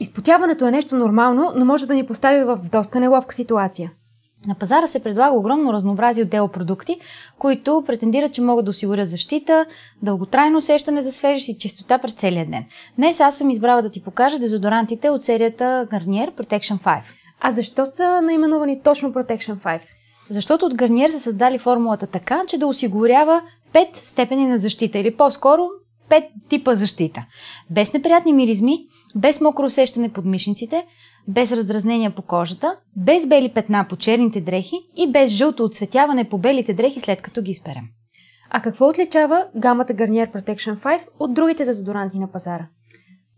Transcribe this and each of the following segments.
Изпотяването е нещо нормално, но може да ни постави в доста неловка ситуация. На пазара се предлага огромно разнообразие от продукти, които претендират, че могат да осигурят защита, дълготрайно усещане за свежест и чистота през целия ден. Днес аз съм избрала да ти покажа дезодорантите от серията Garnier Protection 5. А защо са наименувани точно Protection 5? Защото от Гарниер са създали формулата така, че да осигурява 5 степени на защита или по-скоро пет типа защита. Без неприятни миризми, без мокро усещане под мишниците, без раздразнения по кожата, без бели петна по черните дрехи и без жълто отцветяване по белите дрехи след като ги изперем. А какво отличава гамата Garnier Protection 5 от другите дезодоранти на пазара?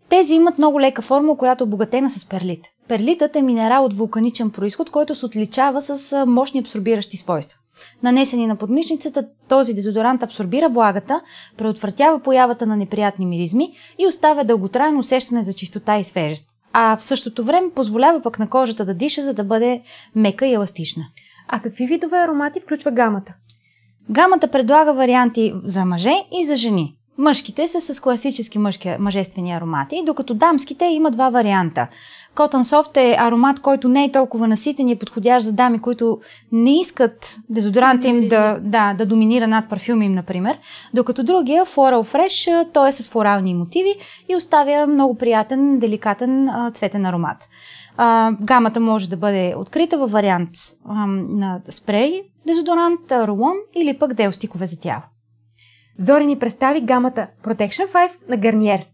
Тези имат много лека форма, която е обогатена с перлит. Перлитът е минерал от вулканичен происход, който се отличава с мощни абсорбиращи свойства нанесени на подмишницата, този дезодорант абсорбира влагата, предотвратява появата на неприятни миризми и оставя дълготрайно усещане за чистота и свежест. А в същото време позволява пък на кожата да диша, за да бъде мека и еластична. А какви видове аромати включва гамата? Гамата предлага варианти за мъже и за жени. Мъжките са с класически мъжки, мъжествени аромати, докато дамските има два варианта. Cotton Soft е аромат, който не е толкова наситен и е подходящ за дами, които не искат дезодорант им да, да, да доминира над парфюм им, например. Докато другия, е Floral Fresh, той е с флорални мотиви и оставя много приятен, деликатен а, цветен аромат. А, гамата може да бъде открита във вариант а, на спрей, дезодорант, рулон или пък делстикове за тяло. Зори ни представи гамата Protection 5 на Гарниер.